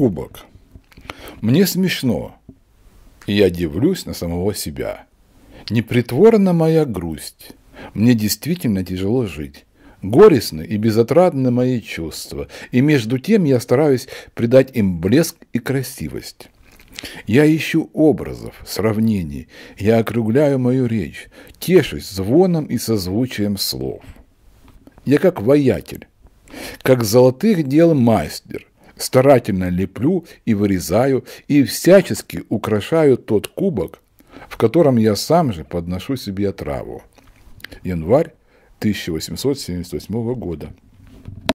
кубок. Мне смешно, и я дивлюсь на самого себя. Непритворна моя грусть. Мне действительно тяжело жить. Горестны и безотрадны мои чувства, и между тем я стараюсь придать им блеск и красивость. Я ищу образов, сравнений, я округляю мою речь, тешусь звоном и созвучием слов. Я как воятель, как золотых дел мастер, старательно леплю и вырезаю, и всячески украшаю тот кубок, в котором я сам же подношу себе траву. Январь 1878 года.